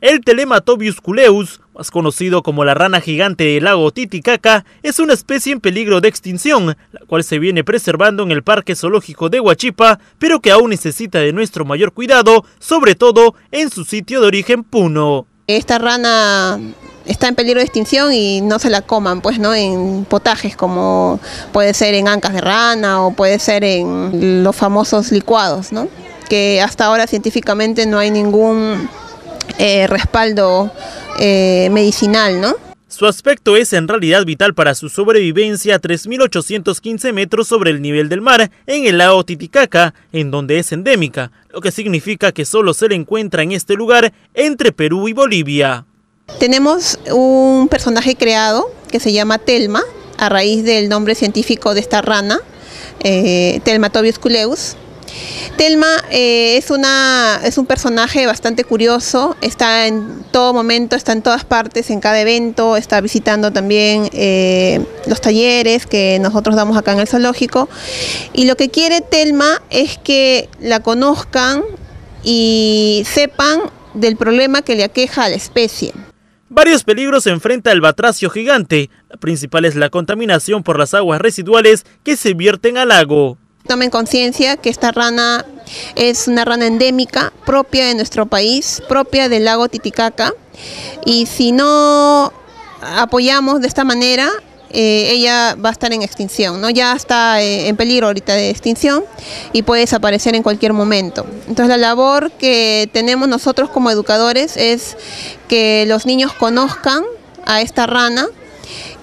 El Telematobius culeus, más conocido como la rana gigante del lago Titicaca, es una especie en peligro de extinción, la cual se viene preservando en el Parque Zoológico de Huachipa, pero que aún necesita de nuestro mayor cuidado, sobre todo en su sitio de origen Puno. Esta rana está en peligro de extinción y no se la coman, pues, ¿no? En potajes como puede ser en ancas de rana o puede ser en los famosos licuados, ¿no? Que hasta ahora científicamente no hay ningún eh, respaldo eh, medicinal, ¿no? Su aspecto es en realidad vital para su sobrevivencia a 3.815 metros sobre el nivel del mar en el lago Titicaca, en donde es endémica, lo que significa que solo se le encuentra en este lugar entre Perú y Bolivia. Tenemos un personaje creado que se llama Telma, a raíz del nombre científico de esta rana, eh, Telmatobius culeus, Telma eh, es, es un personaje bastante curioso, está en todo momento, está en todas partes, en cada evento, está visitando también eh, los talleres que nosotros damos acá en el zoológico. Y lo que quiere Telma es que la conozcan y sepan del problema que le aqueja a la especie. Varios peligros enfrenta el batracio gigante. La principal es la contaminación por las aguas residuales que se vierten al lago tomen conciencia que esta rana es una rana endémica propia de nuestro país, propia del lago Titicaca. Y si no apoyamos de esta manera, eh, ella va a estar en extinción, ¿no? Ya está eh, en peligro ahorita de extinción y puede desaparecer en cualquier momento. Entonces la labor que tenemos nosotros como educadores es que los niños conozcan a esta rana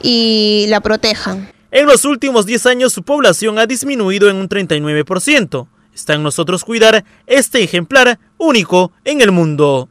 y la protejan. En los últimos 10 años su población ha disminuido en un 39%. Está en nosotros cuidar este ejemplar único en el mundo.